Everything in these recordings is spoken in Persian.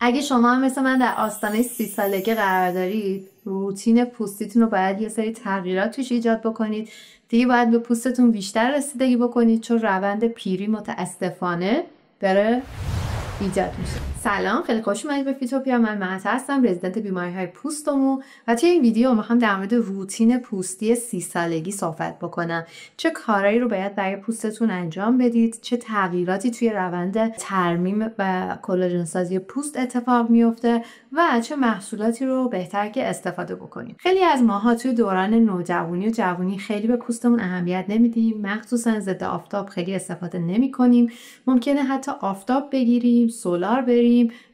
اگه شما هم مثل من در آستانه سی سالگی قرار دارید روتین پوستیتون رو باید یه سری تغییرات توش ایجاد بکنید دیگه باید به پوستتون بیشتر رسیدگی بکنید چون روند پیری متاسفانه داره ایجاد میشه سلام خیلی خوش اومدید به فیتوپیا من معت هستم رزیدنت بیماری های پوستمو و توی این ویدیو میخوام در مورد روتین پوستی سی سالگی صحبت بکنم چه کارایی رو باید برای پوستتون انجام بدید چه تغییراتی توی روند ترمیم و کلاژن سازی پوست اتفاق میفته و چه محصولاتی رو بهتر که استفاده بکنیم خیلی از ماها توی دوران نوجوانی و جوانی خیلی به پوستمون اهمیت نمیدیم مخصوصا ضد آفتاب خیلی استفاده نمیکنیم ممکنه حتی آفتاب بگیریم سولار بریم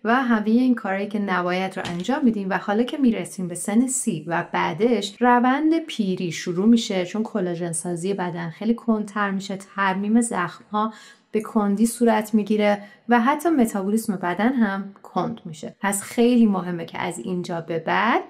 و همه این کارهایی که نباید رو انجام میدیم و حالا که میرسیم به سن سی و بعدش روند پیری شروع میشه چون کلاژن سازی بدن خیلی کندتر میشه ترمیم زخم ها به کندی صورت میگیره و حتی متابولیسم بدن هم کند میشه پس خیلی مهمه که از اینجا به بعد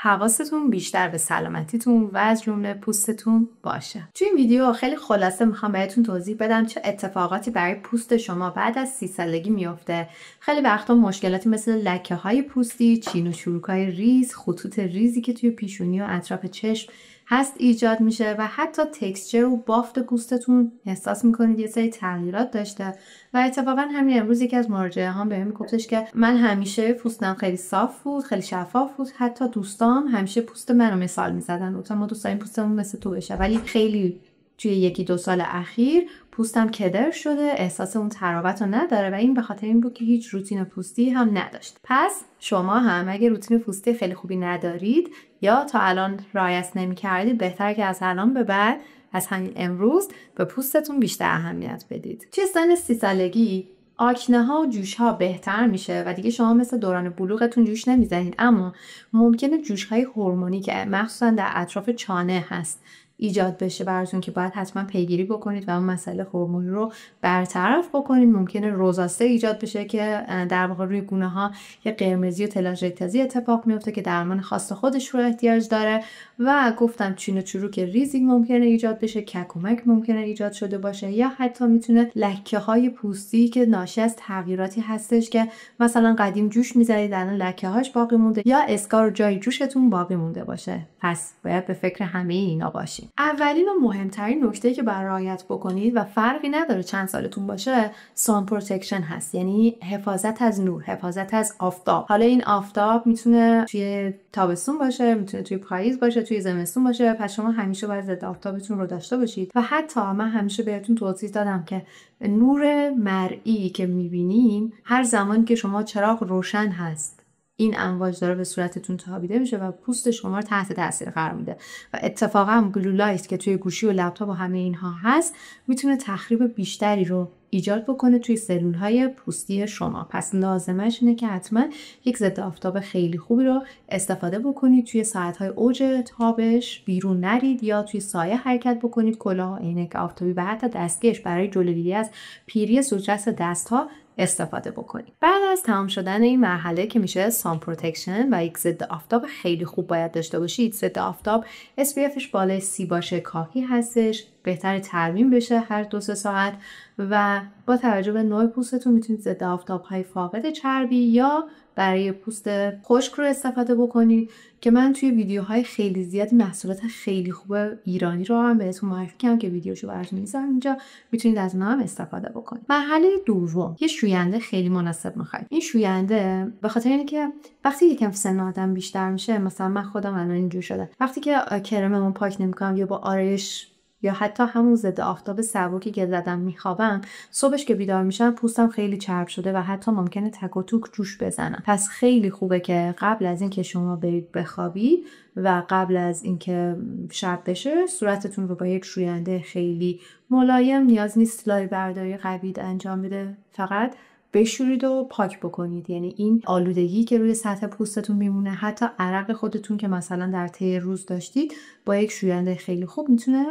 حواستون بیشتر به سلامتیتون و از جمله پوستتون باشه توی این ویدیو خیلی خلاصه میخوام بهتون توضیح بدم چه اتفاقاتی برای پوست شما بعد از سی سالگی میفته خیلی وقتا مشکلاتی مثل لکه های پوستی چین و چروک های ریز خطوط ریزی که توی پیشونی و اطراف چشم هست ایجاد میشه و حتی تکسچر و بافت گوستتون احساس میکنید یه سری تغییرات داشته و اتفاقا همین امروز یکی از مراجعه به بهم گفتش که من همیشه پوستم خیلی صاف بود خیلی شفاف بود حتی دوستام همیشه پوست منو مثال میزدن گفتم ما دوست پوستمون مثل تو بشه ولی خیلی توی یکی دو سال اخیر پوستم کدر شده احساس اون تراوت رو نداره و این به خاطر این بود که هیچ روتین پوستی هم نداشت پس شما هم اگه روتین پوستی خیلی خوبی ندارید یا تا الان رایست نمی کردید بهتر که از الان به بعد از همین امروز به پوستتون بیشتر اهمیت بدید چه سن سی سالگی آکنه ها و جوش ها بهتر میشه و دیگه شما مثل دوران بلوغتون جوش نمیزنید اما ممکنه جوش های هورمونی که مخصوصا در اطراف چانه هست ایجاد بشه براتون که باید حتما پیگیری بکنید و اون مسئله هورمونی رو برطرف بکنید ممکنه روزاسته ایجاد بشه که در واقع روی گونه ها یه قرمزی و تلاژیتازی اتفاق میفته که درمان خاص خودش رو احتیاج داره و گفتم چین و چروک ریزی ممکنه ایجاد بشه ککومک ممکنه ایجاد شده باشه یا حتی میتونه لکه های پوستی که ناشی از تغییراتی هستش که مثلا قدیم جوش میزدید الان لکه هاش باقی مونده یا اسکار جای جوشتون باقی مونده باشه پس باید به فکر همه اینا باشید. اولین و مهمترین نکته که بر رعایت بکنید و فرقی نداره چند سالتون باشه سان پروتکشن هست یعنی حفاظت از نور حفاظت از آفتاب حالا این آفتاب میتونه توی تابستون باشه میتونه توی پاییز باشه توی زمستون باشه پس شما همیشه باید ضد آفتابتون رو داشته باشید و حتی من همیشه بهتون توضیح دادم که نور مرئی که میبینیم هر زمان که شما چراغ روشن هست این امواج داره به صورتتون تابیده میشه و پوست شما رو تحت تاثیر قرار میده و اتفاقا گلولایت که توی گوشی و لپتاپ و همه اینها هست میتونه تخریب بیشتری رو ایجاد بکنه توی سلول های پوستی شما پس لازمش اینه که حتما یک ضد آفتاب خیلی خوبی رو استفاده بکنید توی ساعت های اوج تابش بیرون نرید یا توی سایه حرکت بکنید کلاه عینک آفتابی و حتی دستکش برای جلوگیری از پیری سوچس دست استفاده بکنید بعد از تمام شدن این مرحله که میشه سان پروتکشن و یک ضد آفتاب خیلی خوب باید داشته باشید ضد آفتاب SPFش بالای سی باشه کاهی هستش بهتر ترمیم بشه هر دو سه ساعت و با توجه به نوع پوستتون میتونید ضد آفتاب های فاقد چربی یا برای پوست خشک رو استفاده بکنید که من توی ویدیوهای خیلی زیاد محصولات خیلی خوب ایرانی رو هم بهتون معرفی کردم که ویدیوشو براتون میذارم اینجا میتونید از نام استفاده بکنید مرحله دوم یه شوینده خیلی مناسب میخواید این شوینده به خاطر اینکه وقتی یکم سن آدم بیشتر میشه مثلا من خودم الان اینجور شده وقتی که کرممو پاک نمیکنم یا با آرایش یا حتی همون ضد آفتاب سبکی که زدم میخوابم صبحش که بیدار میشم پوستم خیلی چرب شده و حتی ممکنه تک و توک جوش بزنم پس خیلی خوبه که قبل از اینکه شما برید بخوابید و قبل از اینکه شب بشه صورتتون رو با یک شوینده خیلی ملایم نیاز نیست لای برداری قوید انجام بده فقط بشورید و پاک بکنید یعنی این آلودگی که روی سطح پوستتون میمونه حتی عرق خودتون که مثلا در طی روز داشتید با یک شوینده خیلی خوب میتونه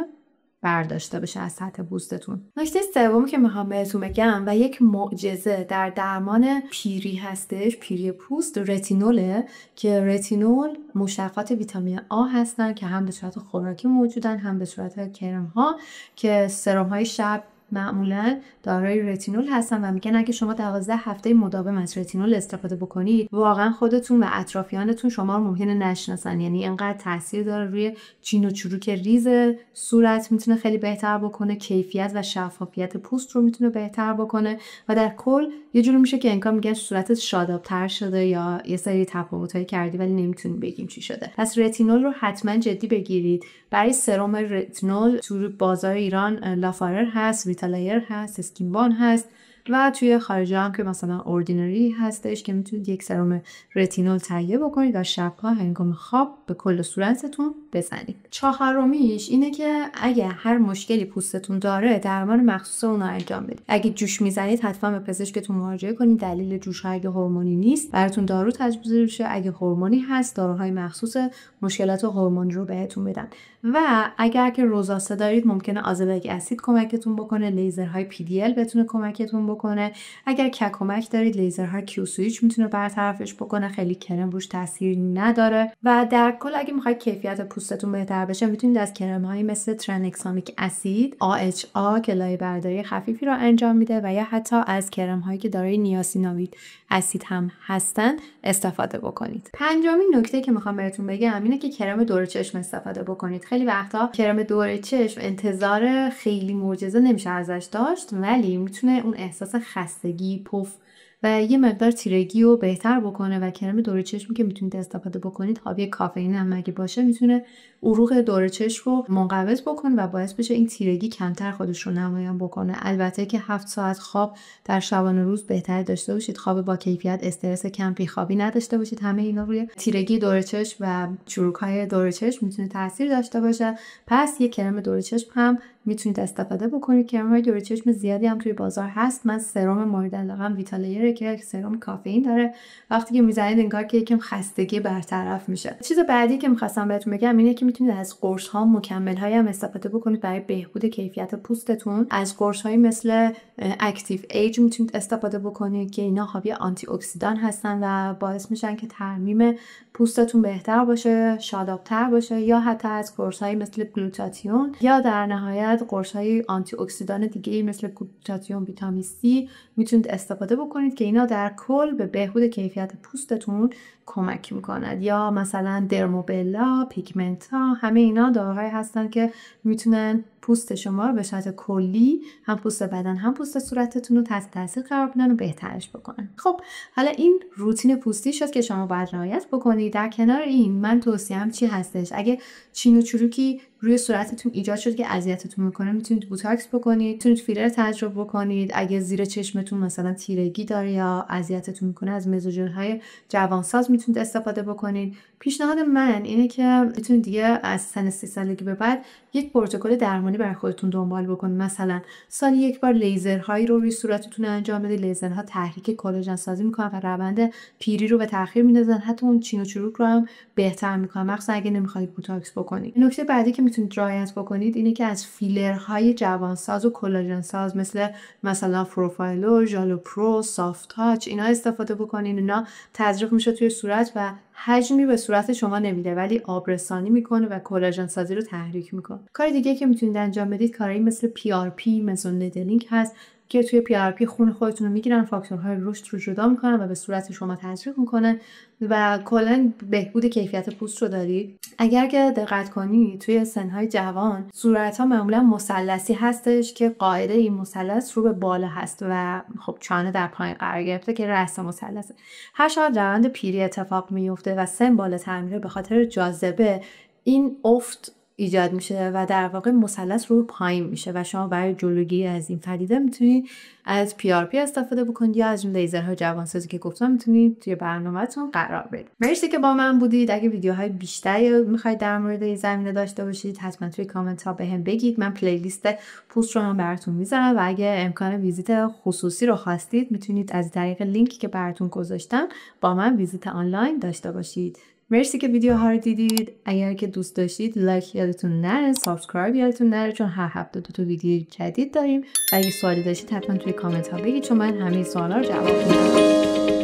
برداشته بشه از سطح پوستتون نکته سوم که میخوام بهتون بگم و یک معجزه در درمان پیری هستش پیری پوست رتینوله که رتینول مشتقات ویتامین آ هستن که هم به صورت خوراکی موجودن هم به صورت کرم ها که سرم های شب معمولا دارای رتینول هستن و میگن اگه شما 12 هفته مداوم از رتینول استفاده بکنید واقعا خودتون و اطرافیانتون شما رو ممکنه نشناسن یعنی اینقدر تاثیر داره روی چین و چروک ریز صورت میتونه خیلی بهتر بکنه کیفیت و شفافیت پوست رو میتونه بهتر بکنه و در کل یه جوری میشه که انگار میگن صورت شادابتر شده یا یه سری تفاوتهایی کردی ولی نمیتونیم بگیم چی شده پس رتینول رو حتما جدی بگیرید برای سرم رتینول تو بازار ایران لافارر هست دیتا لایر هست اسکین هست و توی خارجان که مثلا اوردینری هستش که میتونید یک سرم رتینول تهیه بکنید و شبها هنگام خواب به کل صورتتون بزنید چهارمیش اینه که اگه هر مشکلی پوستتون داره درمان مخصوص اون رو انجام بدید اگه جوش میزنید حتما به پزشکتون مراجعه کنید دلیل جوش اگه هورمونی نیست براتون دارو تجویز میشه اگه هورمونی هست داروهای مخصوص مشکلات هورمونی رو بهتون میدن و اگر که روزاسه دارید ممکنه آزلیک اسید کمکتون بکنه لیزرهای پی دی ال بتونه کمکتون بکنه بکنه اگر کمک دارید لیزرهای کیو سویچ میتونه برطرفش بکنه خیلی کرم روش تاثیر نداره و در کل اگه میخواید کیفیت پوستتون بهتر بشه میتونید از کرم های مثل ترنکسامیک اسید AHA که لایه برداری خفیفی رو انجام میده و یا حتی از کرم هایی که دارای نیاسینامید اسید هم هستن استفاده بکنید پنجمین نکته که میخوام بهتون بگم اینه که کرم دور چشم استفاده بکنید خیلی وقتا کرم دور چشم انتظار خیلی معجزه نمیشه ازش داشت ولی میتونه اون احساس خستگی پف و یه مقدار تیرگی رو بهتر بکنه و کرم دور چشم که میتونید استفاده بکنید حاوی کافئین هم مگه باشه میتونه عروق دور چشم رو منقبض بکنه و باعث بشه این تیرگی کمتر خودش رو نمایان بکنه البته که هفت ساعت خواب در شبانه روز بهتر داشته باشید خواب با کیفیت استرس کم بیخوابی نداشته باشید همه اینا روی تیرگی دور چشم و چروک های دور چشم میتونه تاثیر داشته باشه پس یه کرم دور چشم هم میتونید استفاده بکنید که های دور چشم زیادی هم توی بازار هست من سرم مورد علاقم ویتالیره که سرم کافئین داره وقتی که میزنید انگار که یکم خستگی برطرف میشه چیز بعدی که میخواستم بهتون بگم اینه که میتونید از قرص ها مکمل های هم استفاده بکنید برای بهبود کیفیت پوستتون از قرص های مثل اکتیو ایج میتونید استفاده بکنید که اینا حاوی آنتی اکسیدان هستن و باعث میشن که ترمیم پوستتون بهتر باشه شادابتر باشه یا حتی از قرصهایی مثل گلوتاتیون یا در نهایت قرصهای آنتی اکسیدان دیگه مثل گلوتاتیون ویتامین C میتونید استفاده بکنید که اینا در کل به بهبود کیفیت پوستتون کمک میکند یا مثلا درموبلا پیگمنتا همه اینا داروهایی هستن که میتونن پوست شما به صورت کلی هم پوست بدن هم پوست صورتتون رو تحت تاثیر قرار بدن و بهترش بکنن خب حالا این روتین پوستی شد که شما باید رعایت بکنید در کنار این من هم چی هستش اگه چین و چروکی روی صورتتون ایجاد شد که اذیتتون میکنه میتونید بوتاکس بکنید میتونید فیلر تجربه بکنید اگه زیر چشمتون مثلا تیرگی داره یا اذیتتون میکنه از مزوجن های جوانساز میتونید استفاده بکنید پیشنهاد من اینه که میتونید دیگه از سن سی سالگی به بعد یک پروتکل درمانی برای خودتون دنبال بکنید مثلا سال یک بار لیزرهایی رو روی صورتتون انجام بدید لیزرها تحریک کلاژن سازی میکنن و روند پیری رو به تاخیر میندازن حتی اون چین و چروک رو هم بهتر میکنن مخصوصا اگه نمیخواید بوتاکس بکنید نکته بعدی که میتونید رایت بکنید اینه که از فیلرهای جوانساز و کلاژن ساز مثل مثلا پروفایلو، ژالو پرو، سافت تاچ اینا استفاده بکنید اینا تزریق میشه توی صورت و حجمی به صورت شما نمیده ولی آبرسانی میکنه و کلاژن سازی رو تحریک میکنه کار دیگه که میتونید انجام بدید کارهایی مثل پی آر پی، مزون هست که توی پی آر پی خون خودتون رو میگیرن فاکتورهای رشد رو جدا میکنن و به صورت شما تزریق میکنن و کلا بهبود کیفیت پوست رو داری اگر که دقت کنی توی سنهای جوان صورت ها معمولا مثلثی هستش که قاعده این مثلث رو به بالا هست و خب چانه در پایین قرار گرفته که رأس مثلثه هر شاید روند پیری اتفاق میفته و سن بالاتر میره به خاطر جاذبه این افت ایجاد میشه و در واقع مثلث رو پایین میشه و شما برای جلوگیری از این پدیده میتونید از پی آر پی استفاده بکنید یا از اون لیزرهای جوانسازی که گفتم میتونید توی برنامهتون قرار بدید مرسی که با من بودید اگه ویدیوهای بیشتری میخواید در مورد این زمینه داشته باشید حتما توی کامنت ها بهم بگید من پلیلیست پوست رو هم براتون میذارم و اگه امکان ویزیت خصوصی رو خواستید میتونید از طریق لینکی که براتون گذاشتم با من ویزیت آنلاین داشته باشید مرسی که ها رو دیدید اگر که دوست داشتید لایک یادتون نره سابسکرایب یادتون نره چون هر هفته دو تا ویدیو جدید داریم و اگه سوالی داشتید حتما توی کامنت ها بگید چون من همه سوالا رو جواب میدم